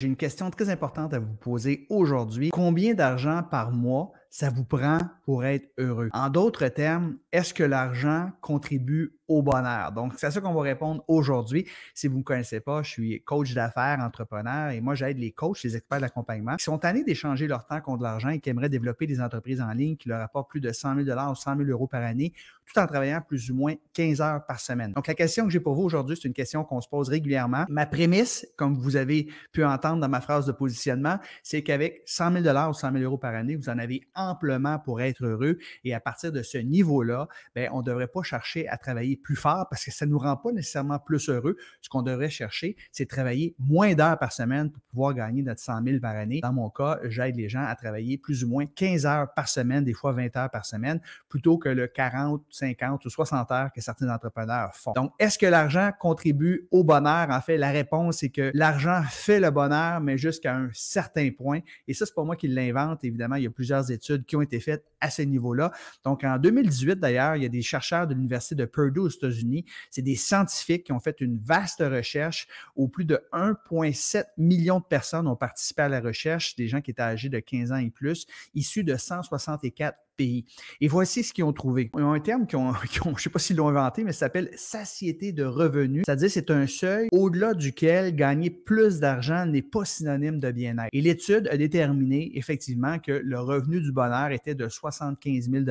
J'ai une question très importante à vous poser aujourd'hui. Combien d'argent par mois ça vous prend pour être heureux. En d'autres termes, est-ce que l'argent contribue au bonheur? Donc, c'est à ça qu'on va répondre aujourd'hui. Si vous ne me connaissez pas, je suis coach d'affaires, entrepreneur et moi, j'aide les coachs, les experts d'accompagnement qui sont tannés d'échanger leur temps contre l'argent et qui aimeraient développer des entreprises en ligne qui leur apportent plus de 100 000 ou 100 000 euros par année tout en travaillant plus ou moins 15 heures par semaine. Donc, la question que j'ai pour vous aujourd'hui, c'est une question qu'on se pose régulièrement. Ma prémisse, comme vous avez pu entendre dans ma phrase de positionnement, c'est qu'avec 100 000 ou 100 000 euros par année, vous en avez amplement pour être heureux. Et à partir de ce niveau-là, ben, on ne devrait pas chercher à travailler plus fort parce que ça ne nous rend pas nécessairement plus heureux. Ce qu'on devrait chercher, c'est travailler moins d'heures par semaine pour pouvoir gagner notre 100 000 par année. Dans mon cas, j'aide les gens à travailler plus ou moins 15 heures par semaine, des fois 20 heures par semaine, plutôt que le 40, 50 ou 60 heures que certains entrepreneurs font. Donc, est-ce que l'argent contribue au bonheur? En fait, la réponse est que l'argent fait le bonheur, mais jusqu'à un certain point. Et ça, ce n'est pas moi qui l'invente. Évidemment, il y a plusieurs études qui ont été faites à ce niveau-là. Donc, en 2018, d'ailleurs, il y a des chercheurs de l'Université de Purdue aux États-Unis. C'est des scientifiques qui ont fait une vaste recherche où plus de 1,7 million de personnes ont participé à la recherche, des gens qui étaient âgés de 15 ans et plus, issus de 164 et voici ce qu'ils ont trouvé. Ils ont un terme qu'ils ont, je ne sais pas s'ils l'ont inventé, mais ça s'appelle satiété de revenus. C'est-à-dire c'est un seuil au-delà duquel gagner plus d'argent n'est pas synonyme de bien-être. Et l'étude a déterminé effectivement que le revenu du bonheur était de 75 000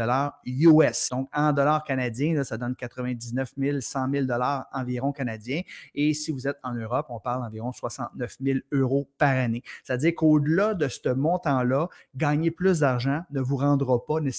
US. Donc en dollars canadiens, ça donne 99 000, 100 000 environ canadiens. Et si vous êtes en Europe, on parle d'environ 69 000 euros par année. C'est-à-dire qu'au-delà de ce montant-là, gagner plus d'argent ne vous rendra pas nécessairement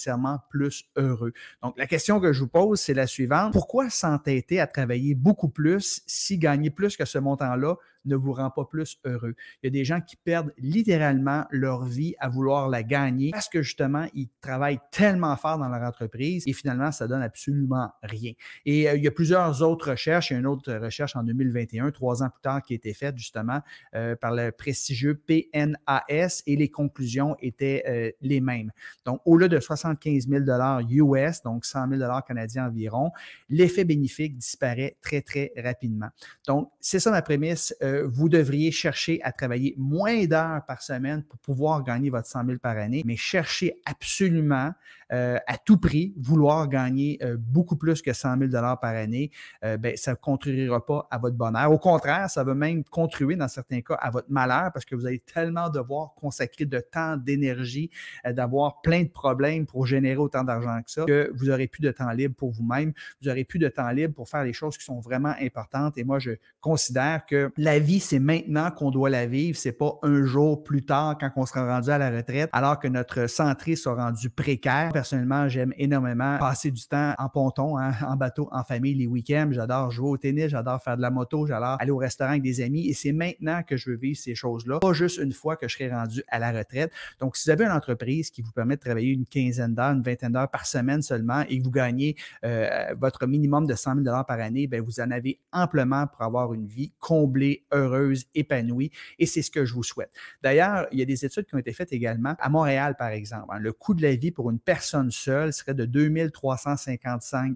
plus heureux. Donc, la question que je vous pose, c'est la suivante. Pourquoi s'entêter à travailler beaucoup plus si gagner plus que ce montant-là ne vous rend pas plus heureux. Il y a des gens qui perdent littéralement leur vie à vouloir la gagner parce que justement, ils travaillent tellement fort dans leur entreprise et finalement, ça donne absolument rien. Et euh, il y a plusieurs autres recherches. Il y a une autre recherche en 2021, trois ans plus tard, qui a été faite justement euh, par le prestigieux PNAS et les conclusions étaient euh, les mêmes. Donc, au-delà de 75 000 US, donc 100 000 canadiens environ, l'effet bénéfique disparaît très, très rapidement. Donc, c'est ça ma prémisse euh, vous devriez chercher à travailler moins d'heures par semaine pour pouvoir gagner votre 100 000 par année, mais chercher absolument euh, à tout prix vouloir gagner euh, beaucoup plus que 100 000 par année, ben, ça ne contribuera pas à votre bonheur. Au contraire, ça va même contribuer dans certains cas à votre malheur parce que vous allez tellement devoir consacrer de temps, d'énergie, d'avoir plein de problèmes pour générer autant d'argent que ça, que vous n'aurez plus de temps libre pour vous-même, vous n'aurez plus de temps libre pour faire les choses qui sont vraiment importantes. Et moi, je considère que la vie, c'est maintenant qu'on doit la vivre, c'est pas un jour plus tard quand on sera rendu à la retraite, alors que notre centrée sera rendue précaire. Personnellement, j'aime énormément passer du temps en ponton, hein, en bateau, en famille, les week-ends. J'adore jouer au tennis, j'adore faire de la moto, j'adore aller au restaurant avec des amis. Et c'est maintenant que je veux vivre ces choses-là, pas juste une fois que je serai rendu à la retraite. Donc, si vous avez une entreprise qui vous permet de travailler une quinzaine d'heures, une vingtaine d'heures par semaine seulement et que vous gagnez euh, votre minimum de 100 000 par année, bien, vous en avez amplement pour avoir une vie comblée heureuse, épanouie. Et c'est ce que je vous souhaite. D'ailleurs, il y a des études qui ont été faites également à Montréal, par exemple. Hein. le coût de la vie pour une personne seule serait de 2355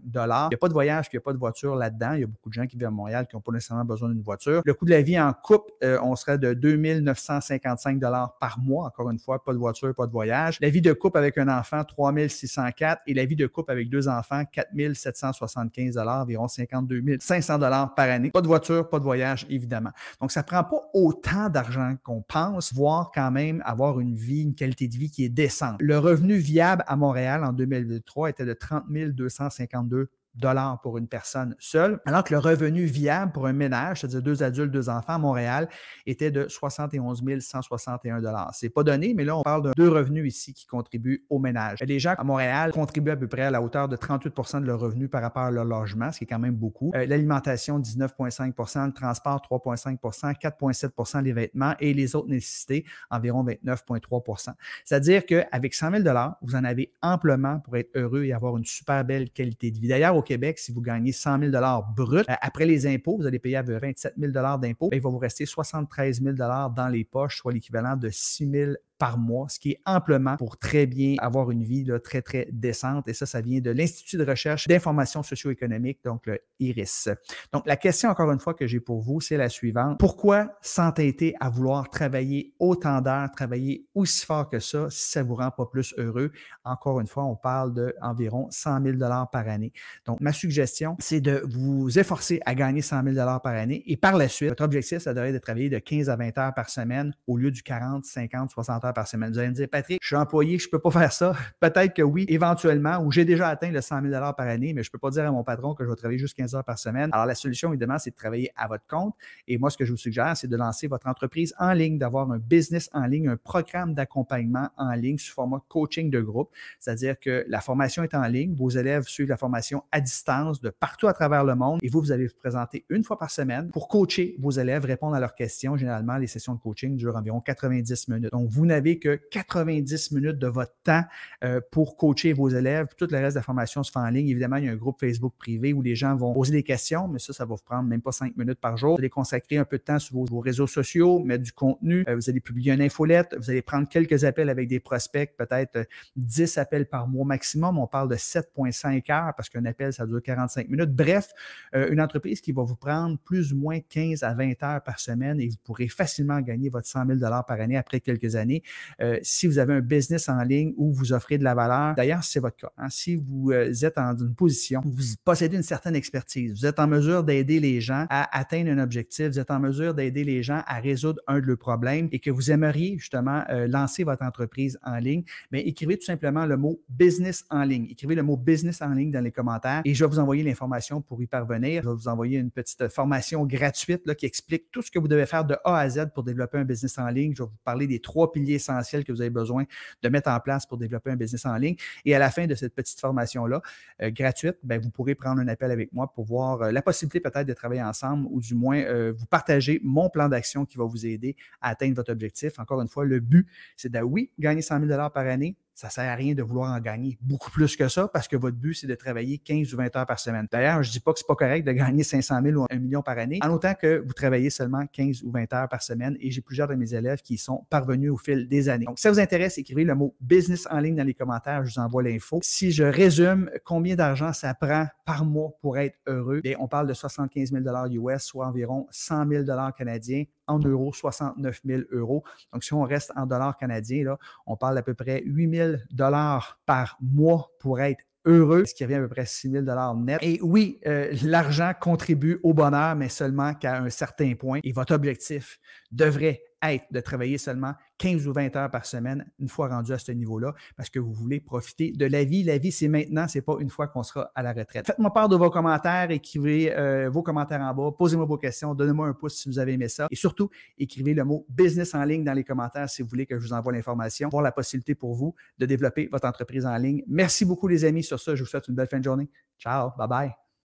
Il n'y a pas de voyage, il n'y a pas de voiture là-dedans. Il y a beaucoup de gens qui vivent à Montréal qui n'ont pas nécessairement besoin d'une voiture. Le coût de la vie en couple, euh, on serait de 2955 par mois. Encore une fois, pas de voiture, pas de voyage. La vie de couple avec un enfant, 3604 et la vie de couple avec deux enfants, 4775 environ 52 500 par année. Pas de voiture, pas de voyage, évidemment. Donc, ça ne prend pas autant d'argent qu'on pense, voire quand même avoir une vie, une qualité de vie qui est décente. Le revenu viable à Montréal en 2023 était de 30 252 dollars pour une personne seule, alors que le revenu viable pour un ménage, c'est-à-dire deux adultes, deux enfants à Montréal, était de 71 161 dollars. C'est pas donné, mais là, on parle de deux revenus ici qui contribuent au ménage. Les gens à Montréal contribuent à peu près à la hauteur de 38 de leur revenu par rapport à leur logement, ce qui est quand même beaucoup. Euh, l'alimentation, 19,5 le transport, 3,5 4,7 les vêtements et les autres nécessités, environ 29,3 C'est-à-dire qu'avec 100 000 vous en avez amplement pour être heureux et avoir une super belle qualité de vie. D'ailleurs, au Québec, si vous gagnez 100 000 brut, euh, après les impôts, vous allez payer à 27 000 d'impôts, il va vous rester 73 000 dans les poches, soit l'équivalent de 6 000 par mois, ce qui est amplement pour très bien avoir une vie très, très décente. Et ça, ça vient de l'Institut de recherche d'information socio économique donc le IRIS. Donc, la question, encore une fois, que j'ai pour vous, c'est la suivante. Pourquoi s'entêter à vouloir travailler autant d'heures, travailler aussi fort que ça, si ça ne vous rend pas plus heureux? Encore une fois, on parle d'environ 100 000 par année. Donc, ma suggestion, c'est de vous efforcer à gagner 100 000 par année et par la suite, votre objectif, ça devrait être de travailler de 15 à 20 heures par semaine au lieu du 40, 50, 60 heures par semaine. Vous allez me dire, Patrick, je suis employé, je ne peux pas faire ça. Peut-être que oui, éventuellement, ou j'ai déjà atteint le 100 000 par année, mais je ne peux pas dire à mon patron que je vais travailler juste 15 heures par semaine. Alors, la solution, évidemment, c'est de travailler à votre compte. Et moi, ce que je vous suggère, c'est de lancer votre entreprise en ligne, d'avoir un business en ligne, un programme d'accompagnement en ligne sous format coaching de groupe. C'est-à-dire que la formation est en ligne, vos élèves suivent la formation à distance de partout à travers le monde et vous, vous allez vous présenter une fois par semaine pour coacher vos élèves, répondre à leurs questions. Généralement, les sessions de coaching durent environ 90 minutes. Donc, vous n'avez que 90 minutes de votre temps euh, pour coacher vos élèves. tout le reste de la formation se fait en ligne. Évidemment, il y a un groupe Facebook privé où les gens vont poser des questions, mais ça, ça va vous prendre même pas 5 minutes par jour. Vous allez consacrer un peu de temps sur vos, réseaux sociaux, mettre du contenu. Euh, vous allez publier une infolette. Vous allez prendre quelques appels avec des prospects, peut-être 10 euh, appels par mois maximum. On parle de 7,5 heures parce qu'un appel, ça dure 45 minutes. Bref, une entreprise qui va vous prendre plus ou moins 15 à 20 heures par semaine et vous pourrez facilement gagner votre 100 000 par année après quelques années euh, si vous avez un business en ligne où vous offrez de la valeur, d'ailleurs, c'est votre cas. Hein. si vous euh, êtes en une position vous possédez une certaine expertise, vous êtes en mesure d'aider les gens à atteindre un objectif, vous êtes en mesure d'aider les gens à résoudre un de leurs problèmes et que vous aimeriez justement euh, lancer votre entreprise en ligne, mais écrivez tout simplement le mot business en ligne. Écrivez le mot business en ligne dans les commentaires et je vais vous envoyer l'information pour y parvenir. Je vais vous envoyer une petite formation gratuite qui explique tout ce que vous devez faire de A à Z pour développer un business en ligne. Je vais vous parler des trois piliers essentiel que vous avez besoin de mettre en place pour développer un business en ligne. Et à la fin de cette petite formation-là, euh, gratuite, ben, vous pourrez prendre un appel avec moi pour voir euh, la possibilité peut-être de travailler ensemble ou du moins euh, vous partager mon plan d'action qui va vous aider à atteindre votre objectif. Encore une fois, le but, c'est de, oui, gagner 100 000 par année, ça sert à rien de vouloir en gagner beaucoup plus que ça parce que votre but, c'est de travailler 15 ou 20 heures par semaine. D'ailleurs, je dis pas que c'est pas correct de gagner 500 000 ou 1 million par année, en autant que vous travaillez seulement 15 ou 20 heures par semaine et j'ai plusieurs de mes élèves qui y sont parvenus au fil des années. Donc, si ça vous intéresse, écrivez le mot business en ligne dans les commentaires, je vous envoie l'info. Si je résume combien d'argent ça prend par mois pour être heureux, on parle de 75 000 US, soit environ 100 000 canadiens en euros, 69 000 euros. Donc, si on reste en dollars canadiens, là, on parle d'à peu près 8 000 dollars par mois pour être heureux, ce qui revient à peu près à 6 000 net. Et oui, euh, l'argent contribue au bonheur, mais seulement qu'à un certain point. Et votre objectif devrait être de travailler seulement 15 ou 20 heures par semaine une fois rendu à ce niveau-là parce que vous voulez profiter de la vie. La vie, c'est maintenant, c'est pas une fois qu'on sera à la retraite. Faites-moi part de vos commentaires, écrivez euh, vos commentaires en bas, posez-moi vos questions, donnez-moi un pouce si vous avez aimé ça et surtout, écrivez le mot business en ligne dans les commentaires si vous voulez que je vous envoie l'information, pour la possibilité pour vous de développer votre entreprise en ligne. Merci beaucoup les amis. Sur ça, je vous souhaite une belle fin de journée. Ciao, bye bye.